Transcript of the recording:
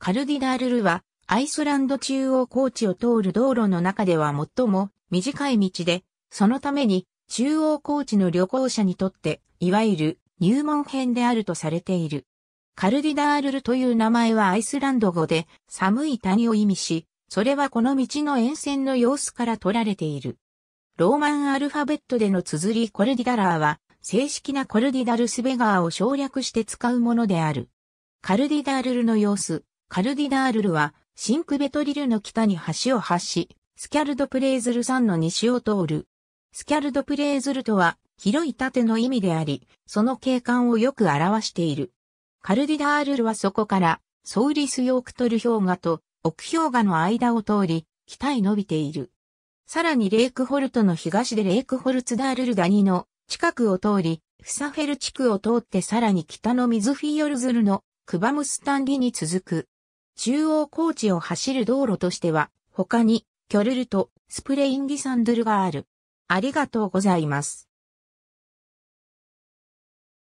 カルディダールルは、アイスランド中央高地を通る道路の中では最も短い道で、そのために中央高地の旅行者にとって、いわゆる入門編であるとされている。カルディダールルという名前はアイスランド語で寒い谷を意味し、それはこの道の沿線の様子から取られている。ローマンアルファベットでの綴りコルディダラーは、正式なコルディダルスベガーを省略して使うものである。カルディダールルの様子。カルディナールルは、シンクベトリルの北に橋を発し、スキャルドプレーズル山の西を通る。スキャルドプレーズルとは、広い盾の意味であり、その景観をよく表している。カルディダールルはそこから、ソウリスヨークトル氷河と奥氷河の間を通り、北へ伸びている。さらにレイクホルトの東でレイクホルツダールルダニの近くを通り、フサフェル地区を通ってさらに北のミズフィヨルズルのクバムスタンリに続く。中央高地を走る道路としては、他に、キョルルとスプレインギサンドルがある。ありがとうございます。